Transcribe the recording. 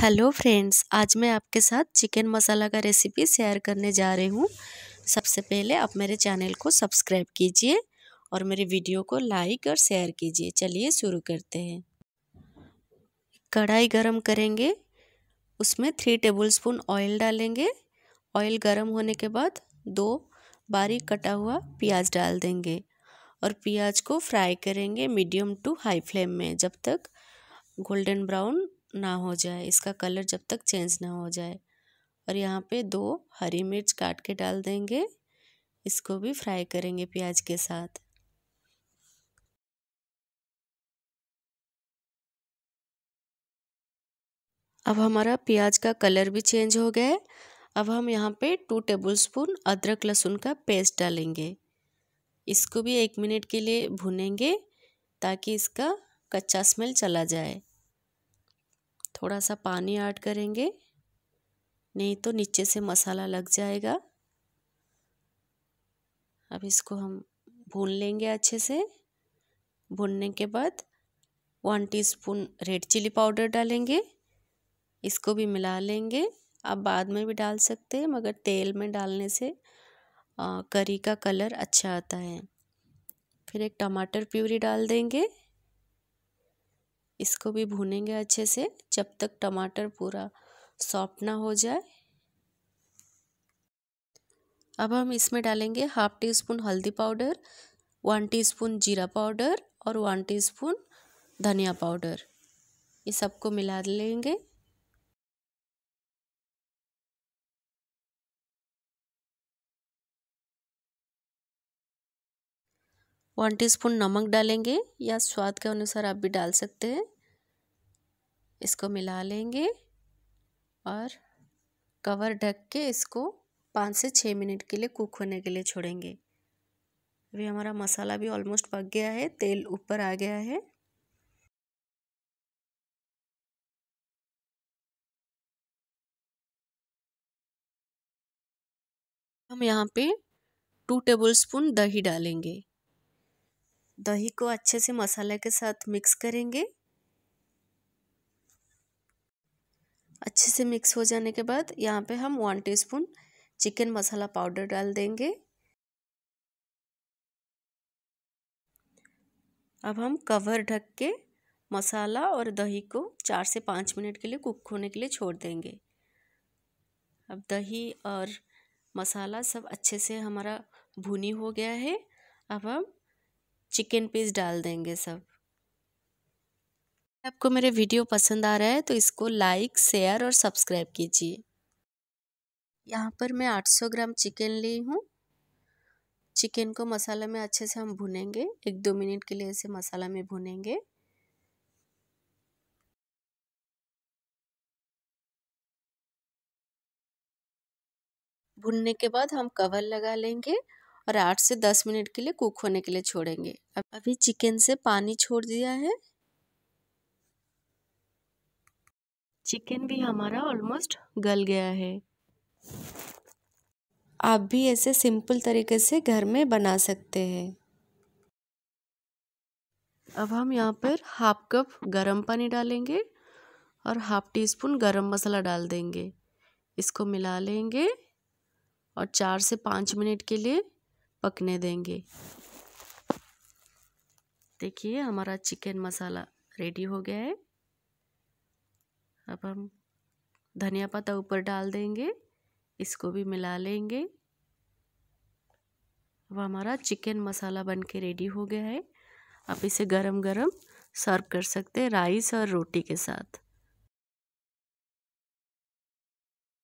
hello friends आज मैं आपके साथ चिकन मसाला का रेसिपी शेयर करने जा रही हूँ सबसे पहले आप मेरे चैनल को सब्सक्राइब कीजिए और मेरे वीडियो को लाइक और शेयर कीजिए चलिए शुरू करते हैं कढ़ाई गरम करेंगे उसमें थ्री टेबलस्पून ऑयल डालेंगे ऑयल गरम होने के बाद दो बारीक कटा हुआ प्याज डाल देंगे और प्याज को फ्राई करेंगे मीडियम टू हाई फ्लेम में जब तक गोल्डन ब्राउन ना हो जाए इसका कलर जब तक चेंज ना हो जाए और यहाँ पे दो हरी मिर्च काट के डाल देंगे इसको भी फ्राई करेंगे प्याज के साथ अब हमारा प्याज का कलर भी चेंज हो गया है अब हम यहाँ पे टू टेबलस्पून अदरक लहसुन का पेस्ट डालेंगे इसको भी एक मिनट के लिए भुनेंगे ताकि इसका कच्चा स्मेल चला जाए थोड़ा सा पानी ऐड करेंगे नहीं तो नीचे से मसाला लग जाएगा अब इसको हम भून लेंगे अच्छे से भूनने के बाद one teaspoon red chilli powder डालेंगे इसको भी मिला लेंगे आप बाद में भी डाल सकते हैं मगर तेल में डालने से करी का कलर अच्छा आता है फिर एक टमाटर प्यूरी डाल देंगे इसको भी भूनेंगे अच्छे से जब तक टमाटर पूरा सॉफ्ट ना हो जाए अब हम इसमें डालेंगे हाफ टी स्पून हल्दी पाउडर वन टीस्पून जीरा पाउडर और वन टीस्पून धनिया पाउडर ये सबको मिला लेंगे वन टीस्पून नमक डालेंगे या स्वाद के अनुसार आप भी डाल सकते हैं इसको मिला लेंगे और कवर ढक के इसको पाँच से छः मिनट के लिए कुक होने के लिए छोड़ेंगे अभी हमारा मसाला भी ऑलमोस्ट पक गया है तेल ऊपर आ गया है हम यहाँ पे टू टेबलस्पून दही डालेंगे दही को अच्छे से मसाले के साथ मिक्स करेंगे अच्छे से मिक्स हो जाने के बाद यहाँ पे हम one teaspoon chicken masala powder डाल देंगे अब हम कवर ढक के मसाला और दही को चार से पाँच मिनट के लिए कुक होने के लिए छोड़ देंगे अब दही और मसाला सब अच्छे से हमारा भुनी हो गया है अब हम चिकन पीस डाल देंगे सब आपको मेरे वीडियो पसंद आ रहा है तो इसको लाइक शेयर और सब्सक्राइब कीजिए यहाँ पर मैं 800 ग्राम चिकन ली हूँ चिकन को मसाला में अच्छे से हम भुनेंगे एक दो मिनट के लिए इसे मसाला में भुनेंगे भुनने के बाद हम कवर लगा लेंगे और आठ से दस मिनट के लिए कुक होने के लिए छोड़ेंगे अब अभी चिकन से पानी छोड़ दिया है चिकन भी हमारा ऑलमोस्ट गल गया है आप भी ऐसे सिंपल तरीके से घर में बना सकते हैं अब हम यहाँ पर हाफ कप गरम पानी डालेंगे और हाफ टी स्पून गरम मसाला डाल देंगे इसको मिला लेंगे और चार से पाँच मिनट के लिए पकने देंगे देखिए हमारा चिकन मसाला रेडी हो गया है अब हम धनिया पत्ता ऊपर डाल देंगे इसको भी मिला लेंगे अब हमारा चिकन मसाला बन के रेडी हो गया है आप इसे गरम गरम सर्व कर सकते हैं राइस और रोटी के साथ